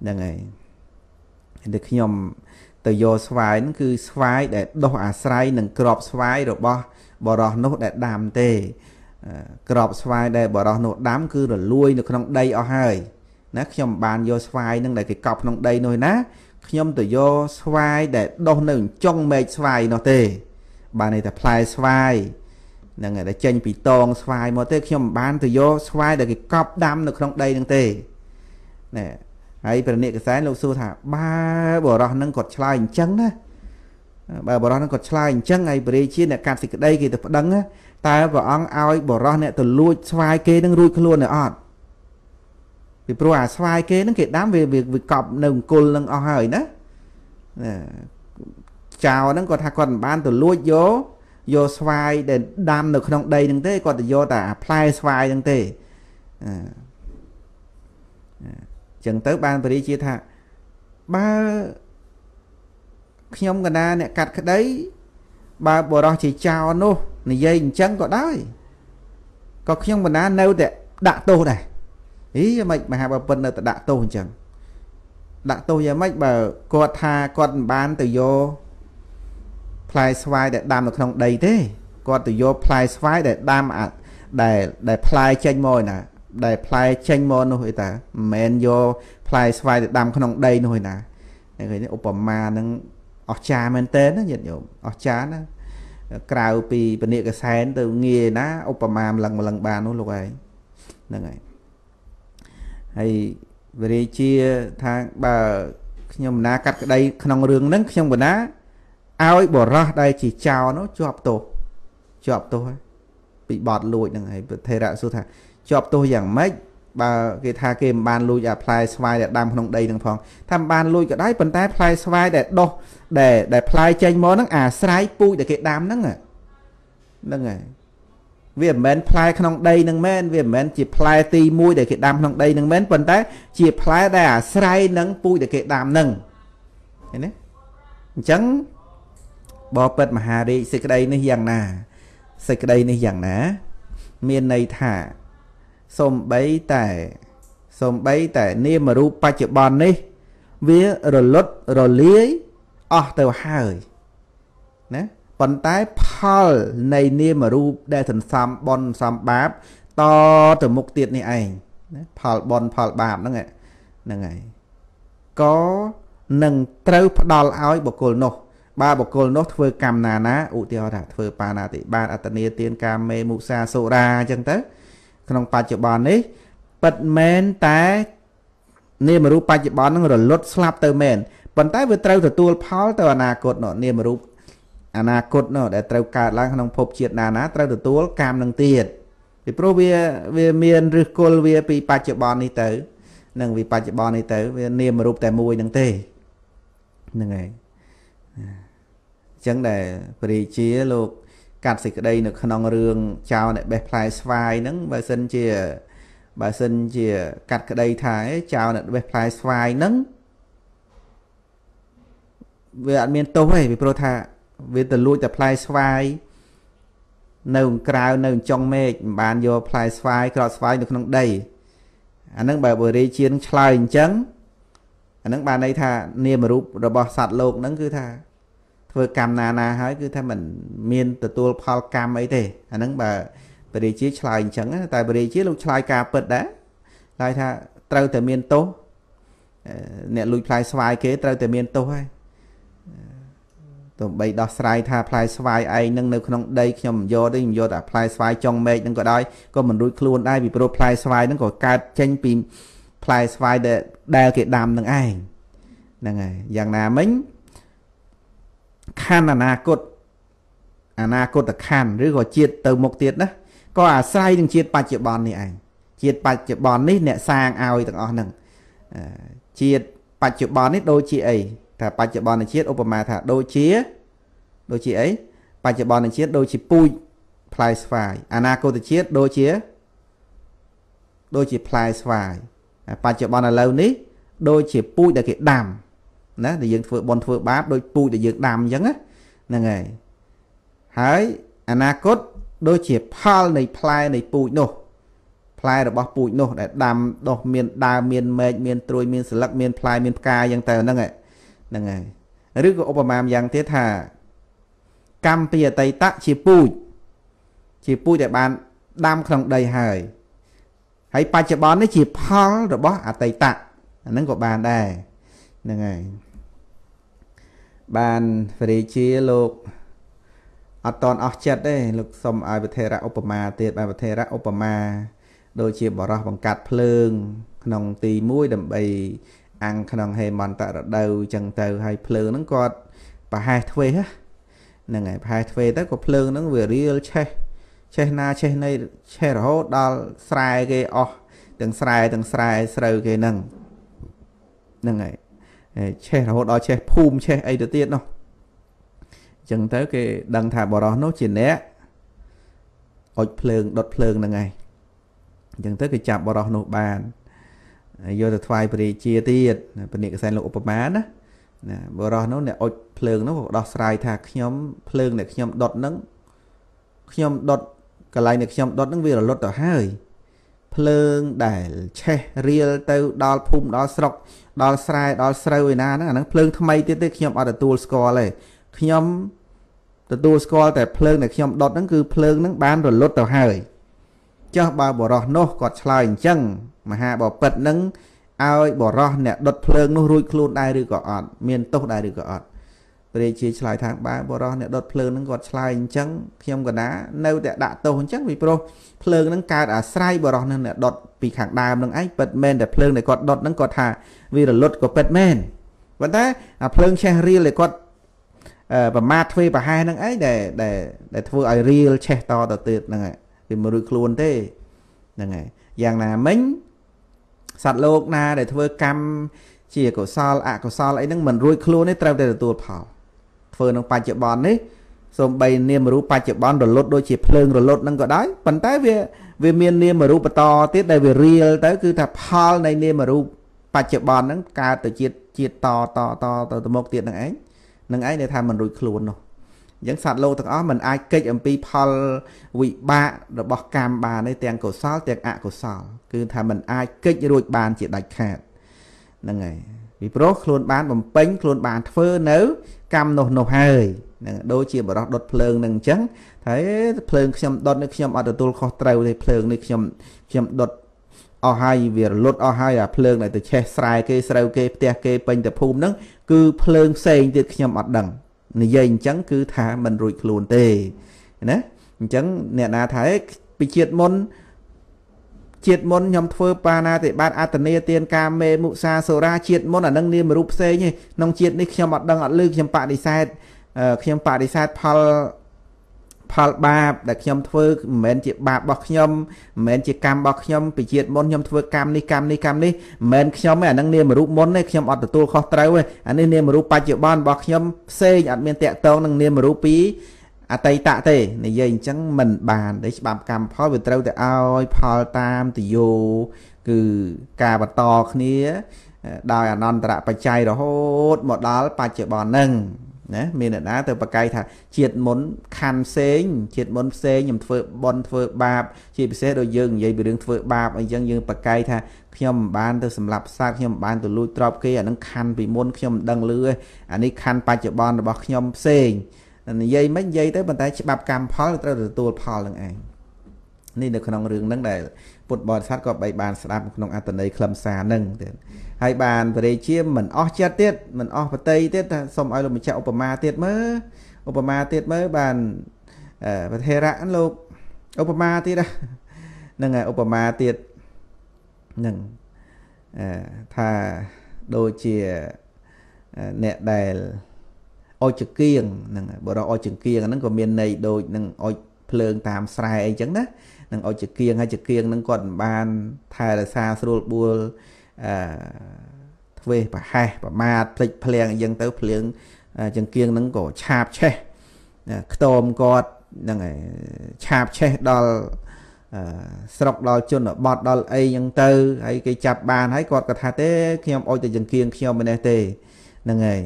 ហ្នឹងហើយតែខ្ញុំទៅយកស្វាយហ្នឹងគឺស្វាយដែលដោះអាស្រ័យនឹងក្របស្វាយរបស់បរោះនោះដែលដាំទេក្របស្វាយដែលបរោះនោះដាំគឺរលួយនៅក្នុងដីអស់ហើយណាខ្ញុំបានយកស្វាយនឹងដែលគេកប់ក្នុងដីនោះណាខ្ញុំទៅយកស្វាយដែលដុះនៅចុងមែកស្វាយនោះទេ បានន័យថាផ្លែស្វាយនឹងតែចេញពីតងស្វាយមកទេខ្ញុំមិនបានទៅយកស្វាយដែលគេកប់ដាំនៅក្នុងដីនឹងទេណែហើយព្រះនិកសែនលោកសួរថាបើបរោះនឹងគាត់ឆ្លើយអញ្ចឹងណាបើបរោះនឹងគាត់ឆ្លើយអញ្ចឹងហើយព្រះរាជាអ្នកកាត់សេចក្តីគេទៅប្តឹង តែព្រះអង្គឲ្យបរោះអ្នកទៅលួចស្វាយគេនឹងរួចខ្លួននៅអត់ពីព្រោះអាស្វាយគេនឹងគេដាំវាវាកប់នៅអង្គុលនឹងអស់ហើយណាចៅហ្នឹងគាត់ថាគាត់មិនបាន ទៅលួចយកយកស្វាយដែលដាំនៅ ក្នុងដីហ្នឹងទេគាត់ទៅយកតែអាផ្លែស្វាយហ្នឹងទេអញ្ចឹងទៅបានពរិជាថាបើខ្ញុំកណាអ្នកកាត់ក្តីបើបរោះជាចោរនោះនិយាយអញ្ចឹងក៏ដែរក៏ខ្ញុំកណានៅតែដាក់ទោសដែរអីមិនមហាបពិននៅតែដាក់ទោសអញ្ចឹងដាក់ទោសយ៉ាងម៉េចបើគាត់ថាគាត់មិនបានទៅយកផ្លែស្វាយដែលដាំនៅក្នុងដីទេគាត់ទៅយកផ្លែស្វាយដែលដាំដែលដែលផ្លែចេញមកឯណាដែលផ្លែចេញមកនោះឯតាមិនមែនយកផ្លែស្វាយទៅដាំក្នុងដីនោះឯណាឃើញឧបមានឹងអស្ចារ្យមែនតើណាញាតិញោមអស្ចារ្យណាក្រៅពីពនិកសែនទៅងាយណាឧបមាម្លឹងម្លឹងបាននោះលោកឯងហ្នឹងហើយហើយវរេជាថាបើខ្ញុំណាកាត់ក្តីក្នុងរឿងហ្នឹងខ្ញុំកណាឲ្យបរោះដែលជាចោរនោះជាប់ទោសជាប់ទោសពីបត់លួចហ្នឹងហើយព្រះថេរៈសួរថាជាប់ទោសយ៉ាងម៉េចបើគេថាគេមិនបានលួចអាផ្លែស្វាយដែលដាំក្នុងដីនឹងផងថាមិនបានលួចក៏ដោយប៉ុន្តែផ្លែស្វាយដែលដុះដែលដែលផ្លែចេញមកហ្នឹងអាស្រ័យពូជដែលគេដាំហ្នឹងហ្នឹងហើយវាមិនមែនផ្លែក្នុងដីនឹងមែនវាមិនមែនជាផ្លែទី1ដែលគេដាំក្នុងដីនឹងមែនប៉ុន្តែ ជាផ្លែដែលអាស្រ័យនឹងពូជដែលគេដាំនឹងឃើញទេអញ្ចឹងបបិទ្ធមហារាជសេចក្តីនេះយ៉ាងណាសេចក្តីនេះយ៉ាងណា មានន័យថាសំបីតែសំបីតែនាមរូបបច្ចុប្បន្ននេះ វារលត់រលាយអស់ទៅហើយណាប៉ុន្តែផលនៃនាមរូបដែលសន្សំបនសំបាបតទៅមុខទៀតនេះឯងណាផលបនផលបាបហ្នឹងហ្នឹងហើយក៏នឹងត្រូវផ្ដល់ឲ្យបុគ្គលនោះបើបុគ្គលនោះធ្វើ កម្មណាណាឧទាហរណ៍ថាធ្វើបាណាតិបាតអត្តនេទានកាមេមុសាសូរាអញ្ចឹងទៅក្នុងបច្ចុប្បន្ននេះពិតមែនតែនាមរូបបច្ចុប្បន្ននឹងរលត់ស្លាប់ទៅមែនប៉ុន្តែវាត្រូវទទួលផល ទៅអនាគតនោះនាមរូបអនាគតនោះដែលត្រូវកើតឡើងក្នុងភពជាតិណាណាត្រូវទទួលកម្មនឹងទៀតពីព្រោះវាវាមានឫសគល់វា ពីបច្ចុប្បន្ននេះទៅនឹងវាបច្ចុប្បន្ននេះទៅវានាមរូបតែមួយនឹងទេហ្នឹងហើយអញ្ចឹងដែលព្រះរាជាលោកកាត់សេចក្តី នៅក្នុងរឿងចៅអ្នកបេះផ្លែស្វាយហ្នឹងបើសិនជាបើសិនជាកាត់ក្តីថាចៅអ្នកបេះផ្លែស្វាយហ្នឹងវាអត់មានទោសទេពីព្រោះថាវាទៅលួចតែផ្លែស្វាយនៅក្រៅនៅចុងមេឃមិនបានយកផ្លែស្វាយក្រោតស្វាយនៅក្នុងដីអាហ្នឹងបើបរិជានឹងឆ្លើយអញ្ចឹងអាហ្នឹងបានន័យថានាមរូបរបស់សត្វលោកហ្នឹងគឺថាធ្វើកម្មណាណាហើយគឺថាមិនមានទទួលផលកម្មអីទេអាហ្នឹងបើព្រះរាជាឆ្លើយអញ្ចឹងតែព្រះរាជាលោកឆ្លើយការពិតដែរឆ្លើយថាត្រូវតែមានទោសអ្នកលួចផ្លែស្វាយគេត្រូវតែមានទោសហើយទោះបីដោះស្រាយថាផ្លែស្វាយឯងនឹងនៅក្នុងដីខ្ញុំមិនយកទេខ្ញុំយកតែផ្លែស្វាយចុងមេឃនឹងក៏ដោយក៏មិនរួចខ្លួនដែរពីព្រោះផ្លែស្វាយនឹងក៏កើតចេញពីផ្លែស្វាយដែលគេដាំនឹងឯងហ្នឹងហើយយ៉ាងណាមិញខណ្ឌអនាគតអនាគតខណ្ឌឬក៏ជាតិទៅមុខទៀតណាក៏អាស្រ័យនឹងជាតិបច្ចុប្បន្ននេះឯងជាតិបច្ចុប្បន្ននេះអ្នកសាងឲ្យទាំងអស់ហ្នឹងជាតិបច្ចុប្បន្ននេះដូចជាអីថាបច្ចុប្បន្នជាតិឧបមាថា ដូចជាដូចជាអីបច្ចុប្បន្នជាតិដូចជាពូជផ្លែស្វាយអនាគតជាតិដូចជាដូចជាផ្លែស្វាយបច្ចុប្បន្នឥឡូវនេះ ដូចជាពូជដែលគេដាំណាដែលយើងធ្វើបន់ធ្វើបាបដោយពូជដែលយើងដាំអញ្ចឹងហ្នឹងហើយហើយអនាគតដូចជាផលនៃផ្លែនៃពូជនោះផ្លែរបស់ពូជនោះដែលដាំដុះមានដើមមានមែកមានត្រួយមានស្លឹកមានផ្លែមានផ្កាអញ្ចឹងទៅហ្នឹងហ្នឹងហើយឬក៏ឧបមាយ៉ាងទៀតថាកម្មពីអតីតជាពូជជាពូជដែលបានដាំក្នុងដីហើយហើយបច្ចុប្បន្ននេះជាផលរបស់អតីតអាហ្នឹងក៏បានដែរហ្នឹងហើយបានព្រះរាជាលោកអត់តន់អស់ចិត្តទេលោកសុំឲ្យវិធរៈឧបមាទៀតបានវិធរៈឧបមា ដូចជា បរោះបង្កាត់ភ្លើង ក្នុងទី1ដើម្បីអាំងក្នុងហេមន្តរដូវអញ្ចឹងទៅហើយភ្លើងហ្នឹងគាត់ប្រហែសធ្វេសហ្នឹងហើយប្រហែសធ្វេសទៅក៏ភ្លើងហ្នឹងវារៀលឆេះឆេះណាឆេះណីឆេះរហូតដល់ស្រែគេអស់ទាំងស្រែទាំងស្រែស្រូវគេហ្នឹងហ្នឹងហើយឆេះរហូតដល់ឆេះភូមិឆេះអីទៅទៀតនោះអញ្ចឹងទៅ គេដឹងថាបរោះនោះជាអ្នកអុចភ្លើងដុតភ្លើងហ្នឹងឯងអញ្ចឹងទៅគេចាប់បរោះនោះបានយកទៅថ្វាយព្រះរាជាទៀតពនិកសែនលោកឧបមាណាណាបរោះនោះអ្នកអុចភ្លើងនោះក៏ដោះស្រាយថាខ្ញុំភ្លើងដែលខ្ញុំដុតហ្នឹងខ្ញុំដុតកន្លែងដែលខ្ញុំដុតហ្នឹងវារលត់ទៅហើយភ្លើងដែលឆេះរៀលទៅដល់ភូមិដល់ស្រុកដល់ស្រែដល់ស្រូវឯណាហ្នឹងអាហ្នឹងភ្លើងថ្មីទៀតទេខ្ញុំអត់ទទួលស្គាល់ទេខ្ញុំទទួលស្គាល់តែភ្លើងដែលខ្ញុំដុតហ្នឹងគឺភ្លើងហ្នឹងបាន រលត់ទៅហើយចុះបើបរោះនោះគាត់ឆ្លើយអញ្ចឹងមហាបពិតហ្នឹងឲ្យបរោះអ្នកដុតភ្លើងនោះរួចខ្លួនដែរឬក៏អត់មានទោសដែរឬក៏អត់ព្រះរាជាឆ្លើយថាបើបរោះអ្នកដុតភ្លើងហ្នឹងគាត់ឆ្លើយអញ្ចឹងខ្ញុំកណានៅតែដាក់ទោសអញ្ចឹងពីព្រោះភ្លើងហ្នឹងកើតអាស្រ័យបរោះនឹងអ្នកដុតពីខាងដើមហ្នឹងឯងពិតមែនតែភ្លើងដែលគាត់ដុតហ្នឹងគាត់ថាវារលត់ក៏ពិតមែនប៉ុន្តែអាភ្លើងឆេះរៀលដែលគាត់ប្រមាថធ្វើប្រហែសហ្នឹងឯងដែលដែលដែលធ្វើឲ្យរៀលឆេះតទៅទៀតហ្នឹងឯងវាមិនរួចខ្លួនទេហ្នឹងឯងយ៉ាងណាមិញសត្វលោកណាដែលធ្វើកម្មជាកុសលអកុសលអីហ្នឹងមិនរួចខ្លួនទេត្រូវតែទទួលផលធ្វើនឹងបច្ចុប្បន្ននេះសូម្បីនាមរូបបច្ចុប្បន្នរលត់ដូចជាភ្លើងរលត់នឹងក៏ដោយប៉ុន្តែវាវាមាននាមរូបបន្តទៀតដែលវារៀលទៅគឺថាផលនៃនាមរូបបច្ចុប្បន្នហ្នឹងកើតទៅជាតិជាតិតតតទៅទៅមុខទៀតនឹងឯងនឹងឯងដែលថាមិនរួចខ្លួននោះអញ្ចឹងសត្វលោកទាំងអស់មិនអាចកិច្ចអំពីផលវិបាករបស់កម្មបានទេទាំងកុសលទាំងអកុសលគឺថាមិនអាចកិច្ចរួចបានជាដាច់ខាតហ្នឹងហើយពីព្រោះខ្លួនបានបំពេញខ្លួនបានធ្វើនៅកម្មនោះនោះហើយនឹងដូចជាបរោះដុតភ្លើងនឹងអញ្ចឹងថាភ្លើងខ្ញុំដុតនេះខ្ញុំអត់ទទួលខុសត្រូវទេភ្លើងនេះខ្ញុំខ្ញុំដុតអស់ហើយវារលត់អស់ហើយអាភ្លើងដែលទៅឆេះស្រែគេស្រូវគេផ្ទះគេពេញតែភូមិហ្នឹងគឺភ្លើងផ្សេងទៀតខ្ញុំអត់ដឹងនិយាយអញ្ចឹងគឺថាមិនរួចខ្លួនទេណាអញ្ចឹងអ្នកណាថាពីជាតិមុនជាតិមុនខ្ញុំធ្វើបាណាតិបាតអត្តនេទានកាមេមុសាសូរាជាតិមុនអានឹងនាមរូបផ្សេងឯងក្នុងជាតិនេះខ្ញុំអត់ដឹងអត់ឮខ្ញុំបដិសេធខ្ញុំបដិសេធផលផលបាបដែលខ្ញុំធ្វើមិនមែនជាបាបរបស់ខ្ញុំមិនមែនជាកម្មរបស់ខ្ញុំពីជាតិមុនខ្ញុំធ្វើកម្មនេះកម្មនេះកម្មនេះមិនមែនខ្ញុំទេអានឹងនាមរូបមុនទេខ្ញុំអត់ទទួលខុសត្រូវទេអានេះនាមរូបបច្ចុប្បន្នរបស់ខ្ញុំផ្សេងអត់មានតាក់ទងនឹងនាមរូបពីអតីតទេនិយាយអញ្ចឹងមិនបានដែលច្បាប់កម្មផលវាត្រូវតែឲ្យផលតាមទយោគឺការបន្តគ្នាដោយអនន្តរបច្ច័យរហូតមកដល់បច្ចុប្បន្នហ្នឹងណាមានអ្នកណាទៅប្រកែកថាជាតិមុនខណ្ឌផ្សេងជាតិមុនផ្សេងខ្ញុំធ្វើបន់ធ្វើបាប ជាពិសេសដូចយើងនិយាយពីរឿងធ្វើបាបអីចឹងយើងប្រកែកថាខ្ញុំមិនបានទៅសម្លាប់សត្វខ្ញុំមិនបានទៅលួចទ្រព្យគេអានឹងខណ្ឌពីមុនខ្ញុំមិនដឹងលឺអានេះខណ្ឌបច្ចុប្បន្នរបស់ខ្ញុំផ្សេងនិយាយមិននិយាយទៅប៉ុន្តែច្បាប់កម្មផល ត្រូវទទួល ផលនឹងឯងនេះនៅក្នុងរឿងហ្នឹងដែលពុទ្ធបរិស័ទក៏បីបានស្ដាប់ក្នុងអត្តន័យខ្លឹមសារហ្នឹងទៀតហើយបានព្រះរាជាមិនអស់ចិត្តទៀតមិនអស់បតីទៀតថាសូមឲ្យលោកម្ចាស់ឧបមាទៀតមើលឧបមាទៀតមើលបានប្រធេរៈលោកឧបមាទៀតហ្នឹងហើយឧបមាទៀតហ្នឹងថាដូចជាអ្នកដែលអុចចង្គៀងហ្នឹងបរោះអុចចង្គៀងហ្នឹងក៏មានន័យដូចនឹងអុចភ្លើងតាមស្រែអីចឹងណានឹងអុចចង្គៀងហើយចង្គៀងហ្នឹងគាត់មិនបានថែរក្សាស្រួលបួលអឺធ្វេសប្រហែសប្រមាថភ្លេចភ្លាំងអញ្ចឹងទៅ ភ្លើងចង្គៀងហ្នឹងក៏ឆាបឆេះខ្ទមគាត់ហ្នឹងឯងឆាបឆេះដល់ស្រុកដល់ជនបទដល់អីអញ្ចឹងទៅហើយគេចាប់បានហើយគាត់ក៏ថាទេ ខ្ញុំអុចតែចង្គៀងខ្ញុំម្នេះទេហ្នឹងហើយ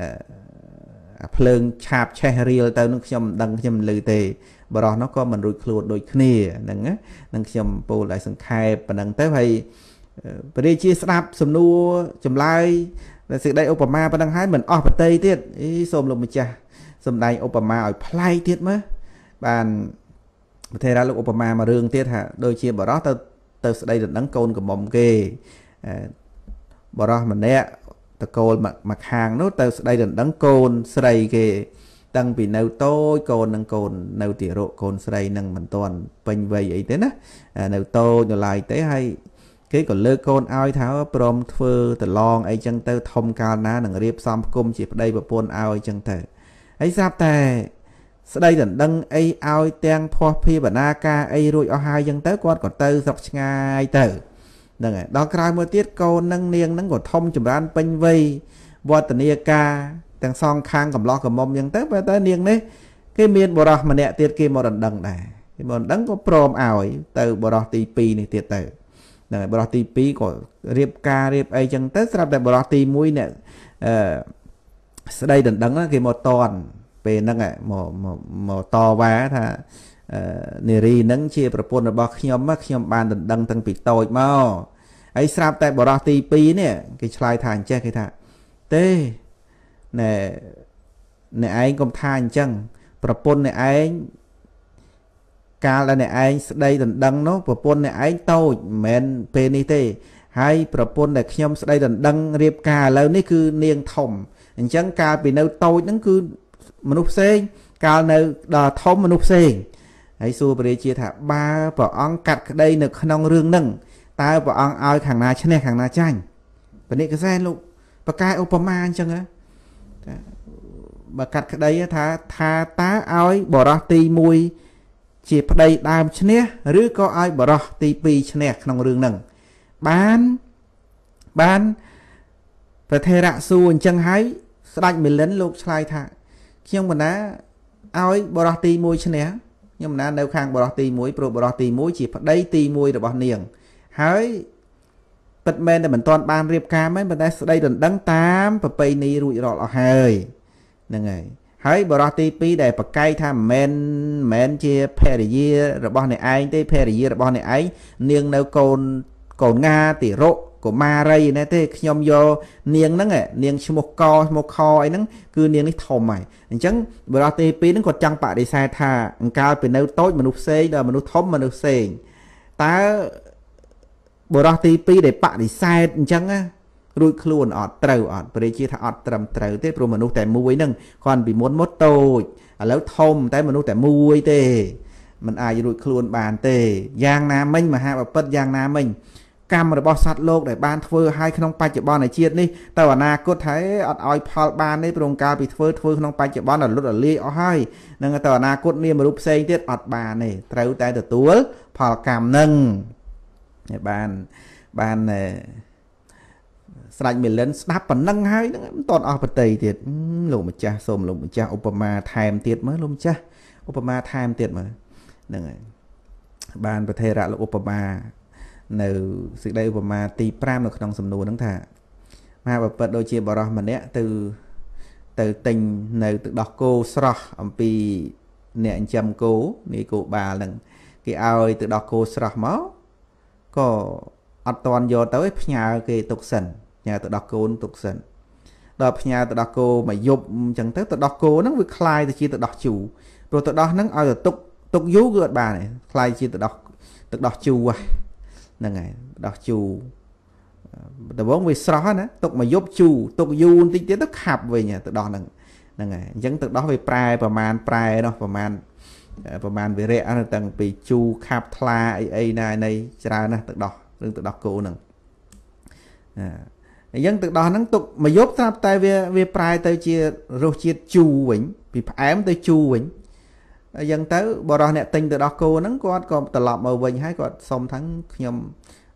អាភ្លើងឆាបឆេះរៀលទៅនឹងខ្ញុំមិនដឹងខ្ញុំមិនឮទេបរោះនោះក៏មិនរួចខ្លួនដូចគ្នាហ្នឹងនឹងខ្ញុំពោលឲ្យសង្ខេបប៉ុណ្ណឹងទៅហើយព្រះរាជាស្ដាប់សំណួរចម្លើយសេចក្តីឧបមាប៉ុណ្ណឹងហើយមិនអស់បតីទៀតអីសូមលោកម្ចាស់សំដែងឧបមាឲ្យប្លែកទៀតមើលបានប្រធានលោកឧបមាមួយរឿងទៀតថា ដូចជាបរោះទៅទៅស្ដីដណ្ដឹងកូនកំមុំគេបរោះម្នាក់តកូលមកខាងនោះទៅស្ដីដណ្ដឹងកូនស្រីគេតាំងពីនៅតូចកូន នឹងកូននៅទីរកកូនស្រីនឹងមិនទាន់ពេញវ័យអីទេណានៅតូចនៅឡាយទេហើយគេក៏លើកកូនឲ្យថាព្រមធ្វើប្រឡងអីចឹងទៅ ធំកាលណានឹងរៀបសំគមជាប្តីប្រពន្ធឲ្យចឹងទៅហើយស្រាប់តែស្ដីដណ្ដឹងអីឲ្យទាំងភ័ស្តុភារបណ្ណាការអីរួចអស់ហើយចឹងទៅគាត់ក៏ទៅស្រុកឆ្ងាយទៅហ្នឹងហើយដល់ក្រោយមកទៀតកូននឹងនាងហ្នឹងក៏ធំចម្រើន ពេញវ័យវឌ្ឍនាការទាំងសងខាងកំឡោះកំមុំអញ្ចឹងទៅបើតែនាងនេះគេមានបរោះម្នាក់ទៀតគេមករំដឹងដែរគេមករំដឹងក៏ព្រមឲ្យទៅបរោះទី2នេះទៀតទៅហ្នឹងហើយបរោះទី2ក៏រៀបការរៀបអីចឹងទៅស្រាប់តែបរោះទី1អ្នកអឺស្ដីដណ្ដឹងគេមកតន់ពេលហ្នឹងមកមកតវ៉ាថានារីនឹងជា ប្រពន្ធរបស់ខ្ញុំខ្ញុំបានដណ្ដឹងតាំងពីតូចមកហើយស្រាប់តែបរោះទី2នេះគេឆ្លើយថាអញ្ចេះគេថាទេណែអ្នកឯងកុំថាអញ្ចឹង ប្រពន្ធអ្នកឯងកាលដែលអ្នកឯងស្ដីដណ្ដឹងនោះប្រពន្ធអ្នកឯងតូចមិនមែនពេលនេះទេហើយ ប្រពន្ធដែលខ្ញុំស្ដីដណ្ដឹងរៀបការឥឡូវនេះគឺនាង ធំអញ្ចឹង កាលពីនៅតូចហ្នឹងគឺមនុស្សផ្សេង កាលនៅដល់ធំមនុស្សផ្សេងហើយសួរព្រះរាជាថាបើព្រះអង្គកាត់ក្តី នៅក្នុងរឿងហ្នឹងតើព្រះអង្គឲ្យខាងណាឈ្នះខាងណាចាញ់ពនិកសែនលោកបកែឧបមាអញ្ចឹងណាបើកាត់ក្តីថាថាតើឲ្យបរោះទី1ជាប្តីដើមឈ្នះឬក៏ឲ្យបរោះទី2ឈ្នះក្នុងរឿងហ្នឹងបានបាន ប្រធេរៈសួរអញ្ចឹងហើយ ស្ដេចមិលិនលោកឆ្លើយថាខ្ញុំបណ្ណាឲ្យបរោះទី1ឈ្នះខ្ញុំណានៅខាងបរោះទី1ព្រោះបរោះទី1ជាប្តីទី1របស់ នាងហើយពិតមែនតែមិនទាន់បានរៀបការមែនប៉ុន្តែស្ដីដណ្ដឹងតាមប្រពៃណីរួចរាល់អស់ហើយហ្នឹងហើយហើយបរោះទី2ដែលប្រកែកថាមិនមែនមិនមែនជាភរិយារបស់អ្នកឯងទេភរិយារបស់អ្នកឯងនាងនៅកូនកូនងាតិរៈកុមារីណែទេ ខ្ញុំយកនាងហ្នឹងនាងឈ្មោះកឈ្មោះខអីហ្នឹងគឺនាងនេះធំហើយអញ្ចឹងបរិទេពីហ្នឹងគាត់ចង់បដិសេធថាអង្កាលពីនៅតូច មនុស្សផ្សេងដល់មនុស្សធំមនុស្សផ្សេងតើបរិះទី2ដែលបដិសេធអញ្ចឹងណារួចខ្លួនអត់ត្រូវអត់ព្រះជា ថាអត់ត្រឹមត្រូវទេព្រោះមនុស្សតែមួយហ្នឹងគ្រាន់ពីមុនមកតូចឥឡូវធំតែមនុស្សតែមួយទេมันអាចរួចខ្លួនបានទេយ៉ាងណាមិញមហាបពិតយ៉ាងណាមិញកម្មរបស់សត្វលោកដែលបានធ្វើឲ្យក្នុងបច្ចុប្បន្នជាតិនេះទៅអនាគតថាអត់ឲ្យផលបានទេព្រមការពីធ្វើធ្វើក្នុងបច្ចុប្បន្នរលត់រលាយអស់ហើយនឹងទៅអនាគតមានរូបផ្សេងទៀតអត់បានទេត្រូវតែទទួលផលកម្មនឹងបានបានស្ដេចមេលិនស្ដាប់ប៉ុណ្ណឹងហើយហ្នឹងមិនតន់អស់ប្រតីទៀតលោកម្ចាស់សូមលោកម្ចាស់ឧបមាថែមទៀតមើលលោកម្ចាស់ឧបមាថែមទៀតមើលហ្នឹងហើយបានប្រធេរៈលោកឧបមានៅសេចក្តីឧបមាទី5នៅក្នុង សំណួរហ្នឹងថាមហាបពិតដូចជាបរោះម្នាក់ទៅទៅទិញនៅទឹកដោះគោស្រស់អំពីអ្នកចិញ្ចឹមគោនាយគោបាលហ្នឹងគេឲ្យទឹកដោះគោស្រស់មកក៏អត់តន់យកទៅផ្ញើគេទុកសិនផ្ញើទឹកដោះគោទុកសិន ដល់ផ្ញើទឹកដោះគោមកយប់អញ្ចឹងទៅទឹកដោះគោហ្នឹងវាคล้ายទៅជាទឹកដោះជូរព្រោះទឹកដោះហ្នឹងឲ្យទៅទុកទុកយូរគឺអត់បានទេคล้ายជាទឹកដោះទឹកដោះជូរហ្នឹងហ្នឹងហើយដោះជូរដំបងវាស្រស់ណាទុកមួយយប់ជូរទុកយូរបន្តិចទៀតទៅខាប់វិញទៅដោះហ្នឹងហ្នឹងហើយអញ្ចឹងទៅដោះវាប្រែប្រមាណប្រែនោះប្រមាណប្រមាណវិរៈហ្នឹងតាំងពីជូរខាប់ថ្លាអីអីណានៃច្រើនណាស់ទៅដោះរឿងទៅដោះគោហ្នឹងអញ្ចឹងទឹកដោះហ្នឹងទុកមួយយប់ស្រាប់តែវាវាប្រែទៅជារសជាតិជូរវិញ ពីផ្អែមទៅជូរវិញអញ្ចឹងទៅបរោះអ្នកទិញទៅដោះគោហ្នឹងគាត់ក៏ត្រឡប់មកវិញហើយគាត់សុំថាខ្ញុំ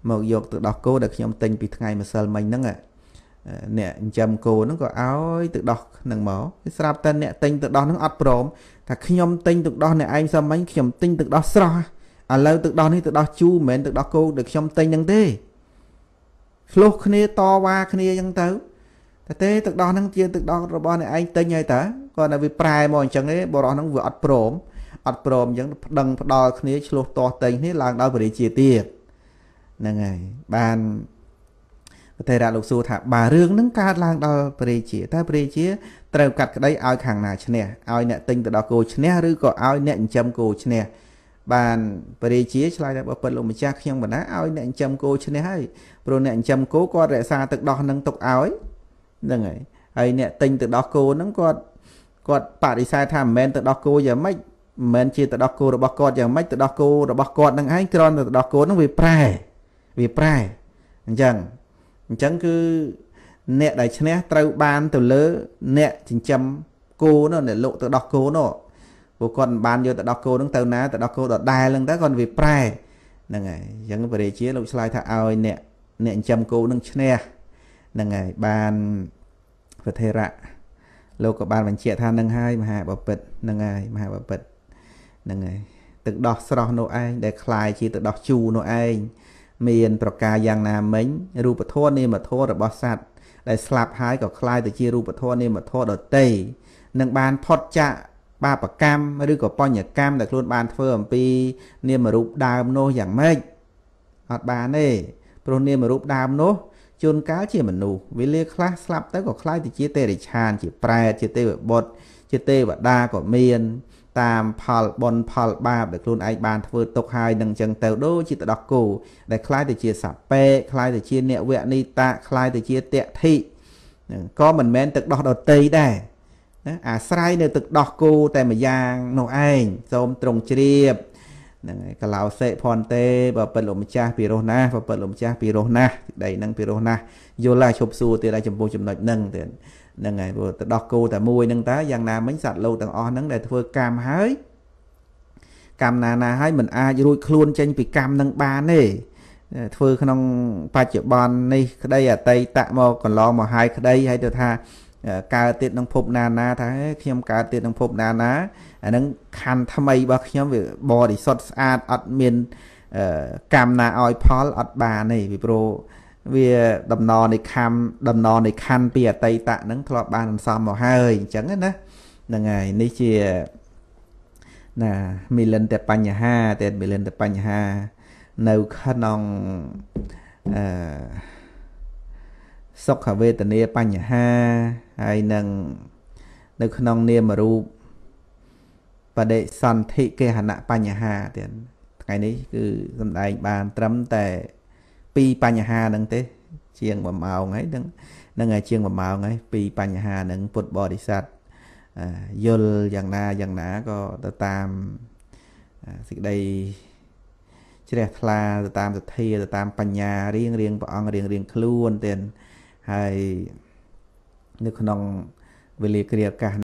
មកយកទៅដោះគោដែលខ្ញុំទិញពីថ្ងៃម្សិលមិញហ្នឹងអ្នកចិញ្ចឹមគោហ្នឹងក៏ឲ្យទៅដោះហ្នឹងមកស្រាប់តែអ្នកទិញទៅដោះហ្នឹងអត់ព្រមថាខ្ញុំទិញទៅដោះអ្នកឯងសិនមិញខ្ញុំទិញទៅដោះស្រស់ឥឡូវទឹកដោះនេះទឹកដោះជូរមិនមែនទឹកដោះគោដែលខ្ញុំទិញហ្នឹងទេឆ្លោះគ្នាតវ៉ាគ្នាអញ្ចឹងទៅតែទេទឹកដោះហ្នឹងជាទឹកដោះរបស់អ្នកឯងទិញហើយតើគាត់នៅវាប្រែមកអញ្ចឹងទេបរោះហ្នឹងវាអត់ព្រមអត់ព្រមអញ្ចឹងប្តឹងផ្ដាល់គ្នា ឆ្លោះតោះតែងគ្នាឡើងដល់ពរិជាទៀតហ្នឹងហើយបានប្រទេសរដ្ឋលោកសួរថាបើរឿងហ្នឹងកើតឡើងដល់ពរិជាតើពរិជាត្រូវកាត់ក្តីឲ្យខាងណាឈ្នះឲ្យអ្នកទិញទៅដល់គោឈ្នះឬក៏ឲ្យអ្នកចិញ្ចឹមគោឈ្នះបានពរិជាឆ្លើយថាបើពិតលោកម្ចាស់ខ្ញុំបណ្ណាឲ្យអ្នកចិញ្ចឹមគោឈ្នះហើយព្រោះអ្នកចិញ្ចឹមគោគាត់រក្សាទឹកដោះនឹងទុកឲ្យហ្នឹងហើយហើយអ្នកទិញទៅដោះគោហ្នឹងគាត់គាត់បដិសេធថាមិនមែនទៅដោះគោយ៉ាងម៉េចមិនមែនជាទៅដោះគោរបស់គាត់យ៉ាងម៉េចទៅដោះគោរបស់គាត់នឹងឯងគ្រាន់តែទៅដោះគោនឹងវាប្រែវាប្រែអញ្ចឹងអញ្ចឹងគឺអ្នកដែលឈ្នះត្រូវបានទៅលើអ្នកចិញ្ចឹមគោនោះអ្នកលោកទៅដោះគោនោះពួកគាត់មិនបានយកទៅដោះគោនឹងទៅណាទៅដោះគោដដែលហ្នឹងទៅគាត់វាប្រែហ្នឹងហើយអញ្ចឹងព្រះរាជាលោកឆ្លើយថាឲ្យអ្នកអ្នកចិញ្ចឹមគោនឹងឈ្នះនឹងហើយបានវធរៈលោកក៏បាន បញ្ជាក់ថានឹងហើយមហាបពិតនឹងហើយមហាបពិតនឹងហើយទឹកដោះស្រស់នោះឯងដែលคล้ายជាទឹកដោះជូរនោះឯងមានប្រការយ៉ាងណាមិញរូបធម៌នាមធម៌របស់សត្វដែលស្លាប់ហើយក៏คล้ายទៅជារូបធម៌នាមធម៌ដតីនឹងបានផុតចាកបាបកម្មឬក៏បញ្ញកម្មដែលខ្លួនបានធ្វើអំពី នាមរូបដើមនោះយ៉ាងម៉េចអត់បានទេព្រោះនាមរូបដើមនោះជួនកាលជាមនុស្សវេលាខ្លះស្លាប់ទៅក៏คล้ายទៅជាទេរិឆាន ជាប្រែតជាទេវបុត្រជាទេវតាក៏មាន តាមផលបុណ្យផលបាបដែលខ្លួនឯងបានធ្វើទុកហើយនឹងចឹងទៅដូចជាតដោះគោដែលคล้ายទៅជាសัพពេคล้ายទៅជាអ្នកវនីតាคล้ายទៅជាតធិក៏មិនមែនទឹកដោះដតីដែរអាស្រ័យនៅទឹកដោះគោតែម្យ៉ាងនោះឯងសូមត្រង់ជ្រាបហ្នឹងហើយកឡោសេផនទេបើពិតលោកម្ចាស់ពីរោះណាបើពិតលោកម្ចាស់ពីរោះណាទីដីហ្នឹងពីរោះណាយល់ហើយឈប់សួរទៀតហើយចំពោះចំណុចហ្នឹងទៀតហ្នឹងហើយព្រោះទៅដោះគោតែមួយហ្នឹងតើយ៉ាងណាមិញសត្វលោកទាំងអស់ហ្នឹងដែលធ្វើកម្មហើយកម្មណាណាហើយមិនអាចរួចខ្លួនចេញ ពីកម្មហ្នឹងបានទេធ្វើក្នុង បច្ចុប្បន្ននេះក្តីអតីតមកកន្លងមកហើយក្តីហើយទៅថាកើតទៀតនឹងភពណាណាថាខ្ញុំកើតទៀតនឹងភពណាណាអានឹងខណ្ឌថ្មីរបស់ខ្ញុំវាបរិសុទ្ធស្អាតអត់មានកម្មណាឲ្យផលអត់បានទេពីព្រោះវាដំណរនៃខំដំណរនៃខណ្ឌពីអតីតៈនឹងធ្លាប់បានសន្សំមកហើយអញ្ចឹងណាហ្នឹងហើយនេះជាណាមីលិនតែបញ្ហាតែមីលិនតែបញ្ហា នៅក្នុងអឺសុខវេទនាបញ្ហាហើយនឹងនៅក្នុងនាមរូបបដិសន្ធិគេហនៈបញ្ហាទៀតថ្ងៃនេះគឺសំដែងបាន ត្រឹមតែពីរបញ្ហាហ្នឹង ទេ ជាង1ម៉ោងហើយនឹងនឹងជាង1ម៉ោងហើយពីរបញ្ហាហ្នឹងពុទ្ធបរិស័ទយល់យ៉ាងណាយ៉ាងណាក៏ទៅតាមសេចក្តីជ្រះថ្លាទៅតាមសទ្ធាទៅតាម បញ្ញារៀងរៀងព្រះអង្គរៀងរៀងខ្លួនទៀតហើយនៅក្នុងវេលាគ្រាអាកាស